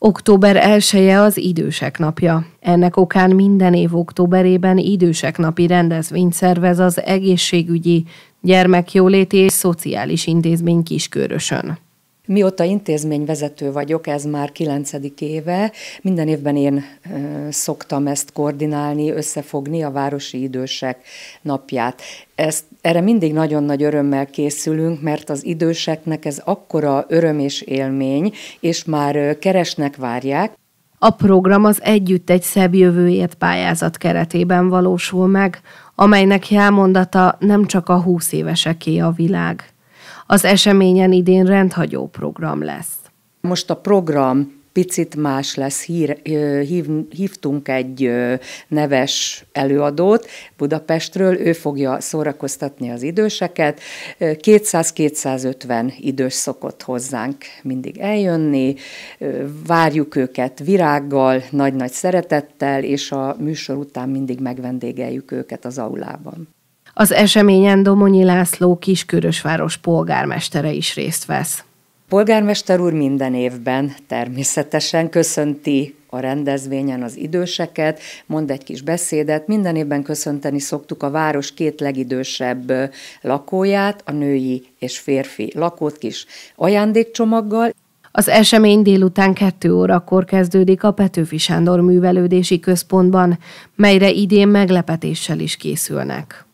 Október 1 az Idősek napja. Ennek okán minden év októberében Idősek napi rendezvényt szervez az egészségügyi, gyermekjóléti és szociális intézmény Kiskörösön. Mióta intézményvezető vagyok, ez már kilencedik éve, minden évben én szoktam ezt koordinálni, összefogni a Városi Idősek napját. Ezt, erre mindig nagyon nagy örömmel készülünk, mert az időseknek ez akkora öröm és élmény, és már keresnek, várják. A program az Együtt egy szebb jövőért pályázat keretében valósul meg, amelynek jelmondata nem csak a húsz éveseké a világ. Az eseményen idén rendhagyó program lesz. Most a program picit más lesz. Hír, hív, hívtunk egy neves előadót Budapestről, ő fogja szórakoztatni az időseket. 200-250 idős szokott hozzánk mindig eljönni, várjuk őket virággal, nagy-nagy szeretettel, és a műsor után mindig megvendégeljük őket az aulában. Az eseményen Domonyi László Kiskörösváros polgármestere is részt vesz. Polgármester úr minden évben természetesen köszönti a rendezvényen az időseket, mond egy kis beszédet. Minden évben köszönteni szoktuk a város két legidősebb lakóját, a női és férfi lakót kis ajándékcsomaggal. Az esemény délután kettő órakor kezdődik a Petőfi Sándor Művelődési Központban, melyre idén meglepetéssel is készülnek.